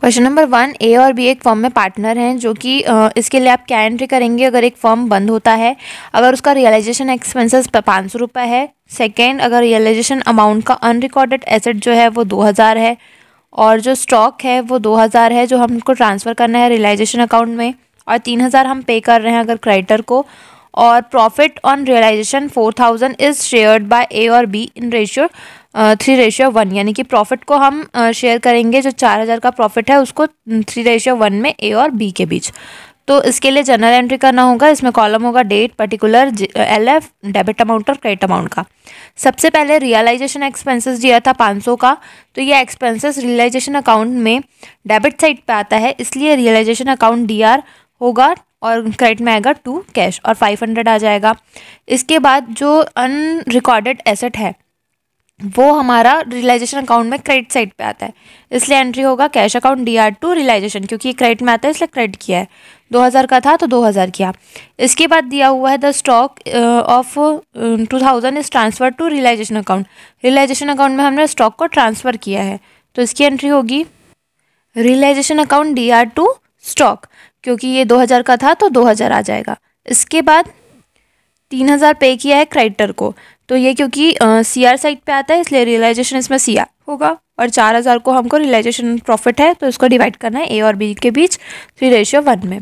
question number one ए और B एक firm में पार्टनर हैं जो कि इसके लिए आप क्या एंट्री करेंगे अगर एक फर्म बंद होता है अगर उसका रियलाइजेशन एक्सपेंसेस पाँच सौ रुपये है सेकेंड अगर रियलाइजेशन अमाउंट का अनरिकॉर्डेड एसेट जो है वो दो हज़ार है और जो स्टॉक है वो दो हज़ार है जो हमको ट्रांसफ़र करना है रियलाइजेशन अकाउंट में और तीन हज़ार हम पे कर रहे हैं अगर क्रेडिटर को और profit on realisation four thousand is shared by A और B in ratio three ratio one यानी कि प्रॉफिट को हम शेयर करेंगे जो चार हज़ार का प्रॉफिट है उसको थ्री रेशियो वन में ए और बी के बीच तो इसके लिए जनरल एंट्री करना होगा इसमें कॉलम होगा date particular L F debit amount और क्रेडिट अमाउंट का सबसे पहले रियलाइजेशन एक्सपेंसेस दिया था पाँच सौ का तो ये एक्सपेंसेस रियलाइजेशन अकाउंट में डेबिट साइड पे आता है इसलिए रियलाइजेशन अकाउंट डी होगा और क्रेडिट में आएगा टू कैश और हंड्रेड आ जाएगा इसके बाद जो अनरिकॉर्डेड एसेट है वो हमारा रियलाइजेशन अकाउंट में क्रेडिट साइड पे आता है इसलिए एंट्री होगा cash account D R to realisation क्योंकि ये क्रेडिट में आता है इसलिए क्रेडिट किया है दो हज़ार का था तो दो हज़ार किया इसके बाद दिया हुआ है the stock of two thousand is transfer to realisation account realisation account में हमने स्टॉक को ट्रांसफ़र किया है तो इसकी एंट्री होगी realisation account D R to stock क्योंकि ये दो हज़ार का था तो दो हज़ार आ जाएगा इसके बाद तीन हज़ार पे किया है क्रेडिटर को तो ये क्योंकि सी आर साइड पर आता है इसलिए रियलाइजेशन इसमें सी आर होगा और चार हज़ार को हमको रियलाइजेशन प्रॉफिट है तो इसको डिवाइड करना है ए और बी के बीच थ्री रेशियो वन में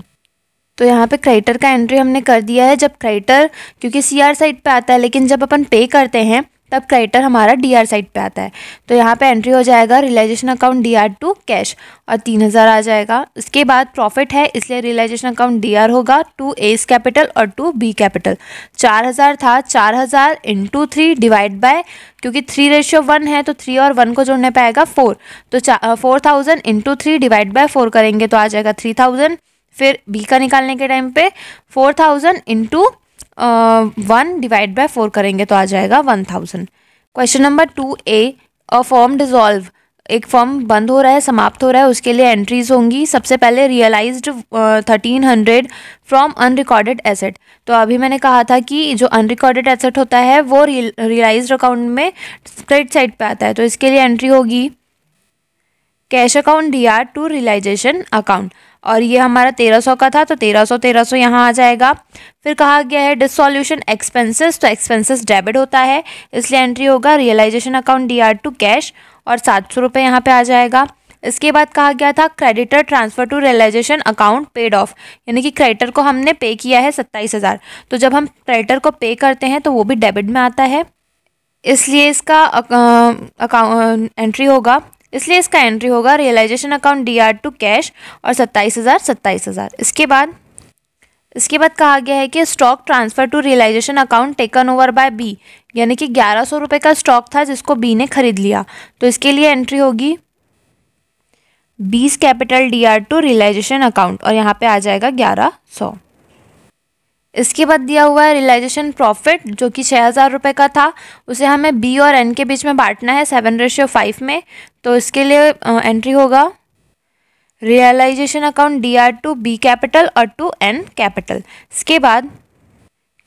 तो यहाँ पे क्रेडिटर का एंट्री हमने कर दिया है जब क्रेडिटर क्योंकि सी आर साइड पर आता है लेकिन जब अपन पे करते हैं तब क्रेडिटर हमारा डी आर साइड पर आता है तो यहाँ पर एंट्री हो जाएगा realisation account D R to cash और तीन हज़ार आ जाएगा उसके बाद प्रॉफिट है इसलिए रियलाइजेशन अकाउंट डी आर होगा टू एस कैपिटल और टू बी कैपिटल चार हज़ार था चार हज़ार इंटू थ्री डिवाइड बाय क्योंकि थ्री रेशियो वन है तो थ्री और वन को जोड़ने पर आएगा फोर तो four thousand into three divide by four करेंगे तो आ जाएगा थ्री थाउजेंड फिर बी का निकालने के टाइम पे four thousand into one divide by four करेंगे तो आ जाएगा one thousand question number two A uh firm dissolve एक फॉर्म बंद हो रहा है समाप्त हो रहा है उसके लिए एंट्रीज होंगी सबसे पहले realise thirteen hundred from unrecorded asset तो अभी मैंने कहा था कि जो अनरिकॉर्डेड एसेट होता है वो रियलाइज अकाउंट में क्रेडिट साइड पे आता है तो इसके लिए एंट्री होगी cash account D R to realisation account और ये हमारा तेरह सौ का था तो तेरह सौ तेरह सौ यहाँ आ जाएगा फिर कहा गया है डिसोल्यूशन एक्सपेंसेस तो एक्सपेंसेस डेबिट होता है इसलिए एंट्री होगा realisation account D R to cash और सात सौ रुपये यहाँ पर आ जाएगा इसके बाद कहा गया था creditor transfer to realisation account paid off यानी कि क्रेडिटर को हमने पे किया है सत्ताईस हज़ार तो जब हम क्रेडिटर को पे करते हैं तो वो भी डेबिट में आता है इसलिए इसका अकाउंट एंट्री होगा इसलिए इसका एंट्री होगा realisation account D R to cash और सत्ताईस हज़ार सत्ताईस हज़ार इसके बाद इसके बाद कहा गया है कि stock transfer to realisation account taken over by B यानी कि ग्यारह सौ रुपये का स्टॉक था जिसको बी ने खरीद लिया तो इसके लिए एंट्री होगी B's capital D R to realisation account और यहाँ पे आ जाएगा ग्यारह सौ इसके बाद दिया हुआ है रियलाइजेशन प्रॉफिट जो कि छः हज़ार रुपये का था उसे हमें बी और एन के बीच में बांटना है सेवन रेशियो फाइव में तो इसके लिए एंट्री होगा realisation account D R to B capital और टू एन कैपिटल इसके बाद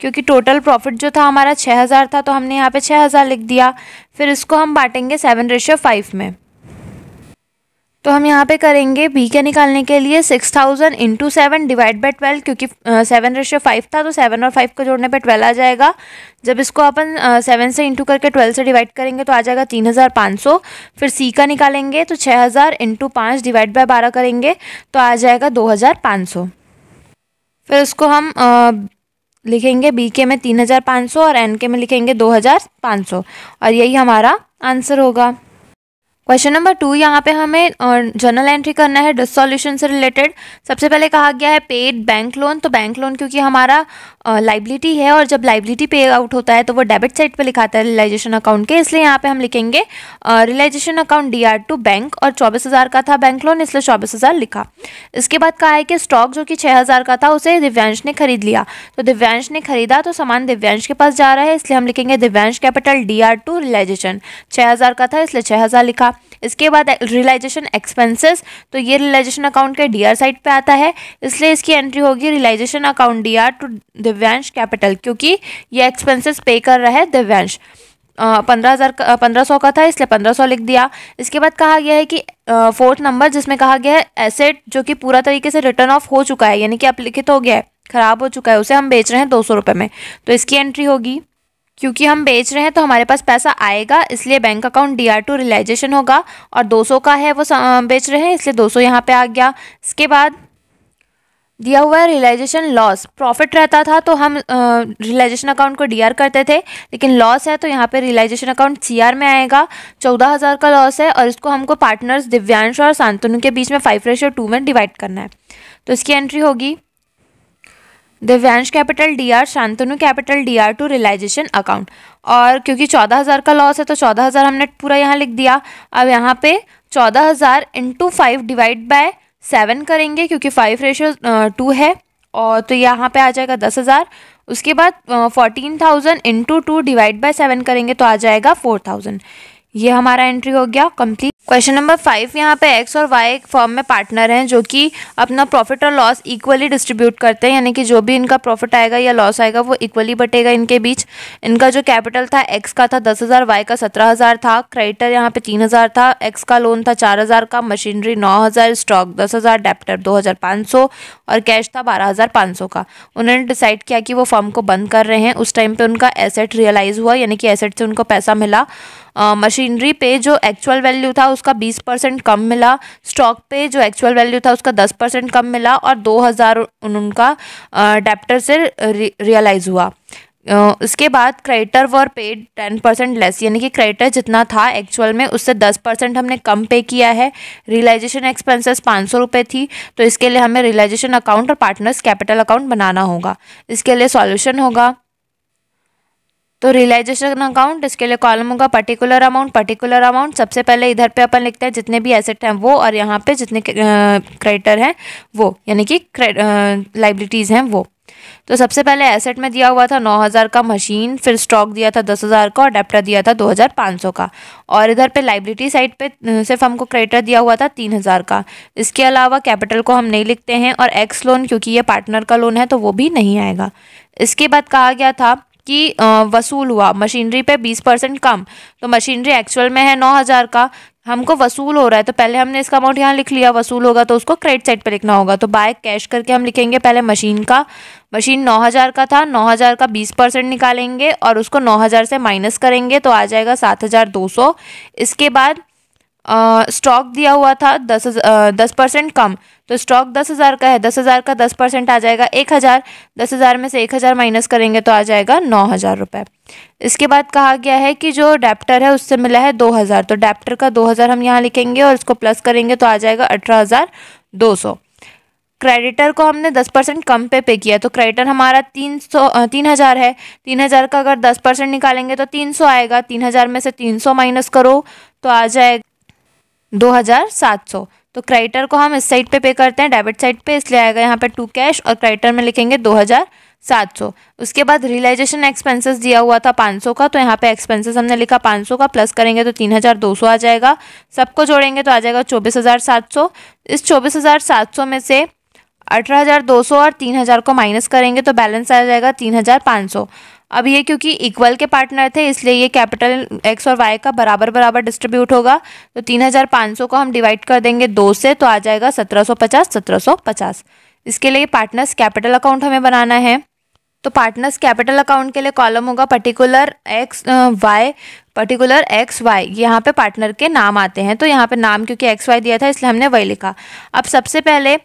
क्योंकि टोटल प्रॉफिट जो था हमारा छः हज़ार था तो हमने यहाँ पे छः हज़ार लिख दिया फिर इसको हम बांटेंगे सेवन रेशियो फाइव में तो हम यहाँ पे करेंगे बी के निकालने के लिए six thousand into seven divide by twelve क्योंकि सेवन रेशियो फाइव था तो सेवन और फाइव को जोड़ने पे ट्वेल्व आ जाएगा जब इसको अपन सेवन uh, से इंटू करके ट्वेल्व से डिवाइड करेंगे तो आ जाएगा तीन हज़ार पाँच सौ फिर सी का निकालेंगे तो छः हज़ार इंटू पाँच डिवाइड बाई बारह करेंगे तो आ जाएगा दो हज़ार पाँच सौ फिर उसको हम uh, लिखेंगे बी के में तीन हज़ार पाँच सौ और एन के में लिखेंगे दो हज़ार पाँच सौ और यही हमारा आंसर होगा क्वेश्चन नंबर टू यहाँ पे हमें जर्नल एंट्री करना है डिस सोल्यूशन से रिलेटेड सबसे पहले कहा गया है पेड बैंक लोन तो बैंक लोन क्योंकि हमारा लाइबिलिटी है और जब लाइबिलिटी पे आउट होता है तो वो डेबिट साइड पे लिखाता है रिलाइजेशन अकाउंट के इसलिए यहाँ पे हम लिखेंगे realisation account D R to bank और चौबीस हज़ार का था बैंक लोन इसलिए चौबीस हज़ार लिखा इसके बाद कहा है कि स्टॉक जो कि छः हज़ार का था उसे दिव्यांश ने खरीद लिया तो दिव्यांश ने खरीदा तो सामान दिव्यांश के पास जा रहा है इसलिए हम लिखेंगे Divyansh capital D R to realisation छः हज़ार का था इसलिए छः हज़ार लिखा इसके बाद रिलाइजेशन एक्सपेंसेस तो ये रिलाइजेशन अकाउंट के डी आर साइड पर आता है इसलिए इसकी एंट्री होगी realisation account D R to Divyansh capital क्योंकि ये एक्सपेंसेस पे कर रहा है दिव्यांश पंद्रह हज़ार पंद्रह सौ का था इसलिए पंद्रह सौ लिख दिया इसके बाद कहा गया है कि फोर्थ नंबर जिसमें कहा गया है एसेट जो कि पूरा तरीके से रिटर्न ऑफ हो चुका है यानी कि लिखित हो गया है ख़राब हो चुका है उसे हम बेच रहे हैं दो सौ रुपये में तो इसकी एंट्री होगी क्योंकि हम बेच रहे हैं तो हमारे पास पैसा आएगा इसलिए bank account D R to realisation होगा और 200 का है वो बेच रहे हैं इसलिए 200 सौ यहाँ पर आ गया इसके बाद दिया हुआ है रियलाइजेशन लॉस प्रॉफिट रहता था तो हम रियलाइजेशन अकाउंट को डीआर करते थे लेकिन लॉस है तो यहाँ पे रियलाइजेशन अकाउंट सीआर में आएगा चौदह हज़ार का लॉस है और इसको हमको पार्टनर्स दिव्यांश और शांतनु के बीच में फाइव रेशियो टू में डिवाइड करना है तो इसकी एंट्री होगी Divyansh capital D R Shantanu capital D R to realisation account और क्योंकि चौदह हज़ार का लॉस है तो चौदह हज़ार हमने पूरा यहाँ लिख दिया अब यहाँ पे चौदह हज़ार into five divide by seven करेंगे क्योंकि फाइव रेशो टू है और तो यहाँ पे आ जाएगा दस हज़ार उसके बाद fourteen thousand into two divide by seven करेंगे तो आ जाएगा फोर थाउजेंड ये हमारा एंट्री हो गया कंप्लीट क्वेश्चन नंबर फाइव यहाँ पे एक्स और वाई एक फॉर्म में पार्टनर हैं जो कि अपना प्रॉफिट और लॉस इक्वली डिस्ट्रीब्यूट करते हैं यानी कि जो भी इनका प्रॉफिट आएगा या लॉस आएगा वो इक्वली बटेगा इनके बीच इनका जो कैपिटल था एक्स का था दस हज़ार वाई का सत्रह हज़ार था क्रेडिटर यहाँ पे तीन हज़ार था एक्स का लोन था चार हज़ार का मशीनरी नौ हज़ार स्टॉक दस हज़ार डेप्टर दो हज़ार पाँच सौ और कैश था बारह हज़ार पाँच सौ का उन्होंने डिसाइड किया कि वो फॉर्म को बंद कर रहे हैं उस टाइम पर उनका एसेट रियलाइज़ हुआ यानी कि एसेट से उनको पैसा मिला मशीनरी पे जो एक्चुअल वैल्यू था उसका बीस परसेंट कम मिला स्टॉक पे जो एक्चुअल वैल्यू था उसका दस परसेंट कम मिला और दो हज़ार उनका डेप्टर से रियलाइज़ हुआ उसके बाद creditor were paid ten percent less यानी कि क्रेडिटर जितना था एक्चुअल में उससे दस परसेंट हमने कम पे किया है रियलाइजेशन एक्सपेंसेस पाँच सौ रुपये थी तो इसके लिए हमें रियलाइजेशन अकाउंट और पार्टनर्स कैपिटल अकाउंट बनाना होगा इसके लिए सॉल्यूशन होगा तो रियलाइजेशन अकाउंट इसके लिए कॉलम होगा पर्टिकुलर अमाउंट पर्टिकुलर अमाउंट सबसे पहले इधर पे अपन लिखते हैं जितने भी एसेट हैं वो और यहाँ पे जितने क्रेडिटर हैं वो यानी कि लाइबिलिटीज़ हैं वो तो सबसे पहले एसेट में दिया हुआ था नौ हज़ार का मशीन फिर स्टॉक दिया था दस हज़ार का और डेप्टर दिया था दो हज़ार पाँच सौ का और इधर पे लाइब्रिटी साइड पे सिर्फ हमको क्रेडिटर दिया हुआ था तीन हज़ार का इसके अलावा कैपिटल को हम नहीं लिखते हैं और एक्स लोन क्योंकि ये पार्टनर का लोन है तो वो भी नहीं आएगा इसके बाद कहा गया था की वसूल हुआ मशीनरी पे बीस परसेंट कम तो मशीनरी एक्चुअल में है नौ हज़ार का हमको वसूल हो रहा है तो पहले हमने इसका अमाउंट यहाँ लिख लिया वसूल होगा तो उसको क्रेडिट साइड पे लिखना होगा तो बाय कैश करके हम लिखेंगे पहले मशीन का मशीन नौ हज़ार का था नौ हज़ार का बीस परसेंट निकालेंगे और उसको नौ हज़ार से माइनस करेंगे तो आ जाएगा सात हज़ार दो सौ इसके बाद स्टॉक दिया हुआ था दस दस परसेंट कम तो स्टॉक दस हज़ार का है दस हज़ार का दस परसेंट आ जाएगा एक हज़ार दस हज़ार में से एक हज़ार माइनस करेंगे तो आ जाएगा नौ हज़ार रुपये इसके बाद कहा गया है कि जो डैप्टर है उससे मिला है दो हज़ार तो डैप्टर का दो हज़ार हम यहाँ लिखेंगे और इसको प्लस करेंगे तो आ जाएगा अठारह हज़ार दो सौ क्रेडिटर को हमने दस परसेंट कम पे पे किया तो क्रेडिटर हमारा तीन सौ तीन हज़ार है तीन हज़ार का अगर दस परसेंट निकालेंगे तो तीन सौ आएगा तीन हज़ार में से तीन सौ माइनस करो तो आ जाएगा दो हज़ार सात सौ तो क्राइटर को हम इस साइड पे पे करते हैं डेबिट साइड पे इसलिए आएगा यहाँ पे टू कैश और क्राइटर में लिखेंगे दो हज़ार सात सौ उसके बाद रियलाइजेशन एक्सपेंसेस दिया हुआ था पाँच सौ का तो यहाँ पे एक्सपेंसेस हमने लिखा पाँच सौ का प्लस करेंगे तो तीन हज़ार दो सौ आ जाएगा सबको जोड़ेंगे तो आ जाएगा चौबीस हज़ार सात सौ इस चौबीस हज़ार सात सौ में से अठारह हज़ार दो सौ और तीन हज़ार को माइनस करेंगे तो बैलेंस आ जाएगा तीन हज़ार पाँच सौ अब ये क्योंकि इक्वल के पार्टनर थे इसलिए ये कैपिटल एक्स और वाई का बराबर बराबर डिस्ट्रीब्यूट होगा तो तीन हज़ार पाँच सौ को हम डिवाइड कर देंगे दो से तो आ जाएगा सत्रह सौ पचास सत्रह सौ पचास इसके लिए पार्टनर्स कैपिटल अकाउंट हमें बनाना है तो पार्टनर्स कैपिटल अकाउंट के लिए कॉलम होगा particular X Y particular X Y यहाँ पे पार्टनर के नाम आते हैं तो यहाँ पे नाम क्योंकि एक्स वाई दिया था इसलिए हमने वही लिखा अब सबसे पहले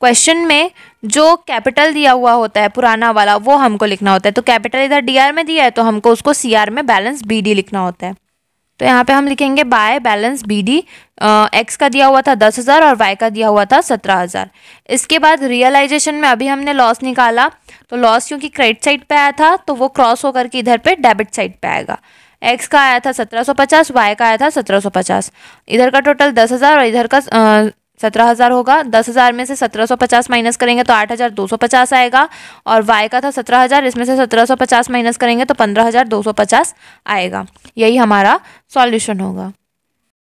क्वेश्चन में जो कैपिटल दिया हुआ होता है पुराना वाला वो हमको लिखना होता है तो कैपिटल इधर डी में दिया है तो हमको उसको सी में बैलेंस बी लिखना होता है तो यहाँ पे हम लिखेंगे by balance B D X का दिया हुआ था दस हज़ार और वाई का दिया हुआ था सत्रह हज़ार इसके बाद रियलाइजेशन में अभी हमने लॉस निकाला तो लॉस क्योंकि क्रेडिट साइड पे आया था तो वो क्रॉस होकर के इधर पे डेबिट साइड पे आएगा एक्स का आया था सत्रह सौ पचास वाई का आया था सत्रह सौ पचास इधर का टोटल दस हज़ार और इधर का सत्रह हज़ार होगा दस हज़ार में से सत्रह सौ पचास माइनस करेंगे तो आठ हज़ार दो सौ पचास आएगा और वाई का था सत्रह हज़ार इसमें से सत्रह सौ पचास माइनस करेंगे तो पंद्रह हज़ार दो सौ पचास आएगा यही हमारा सॉल्यूशन होगा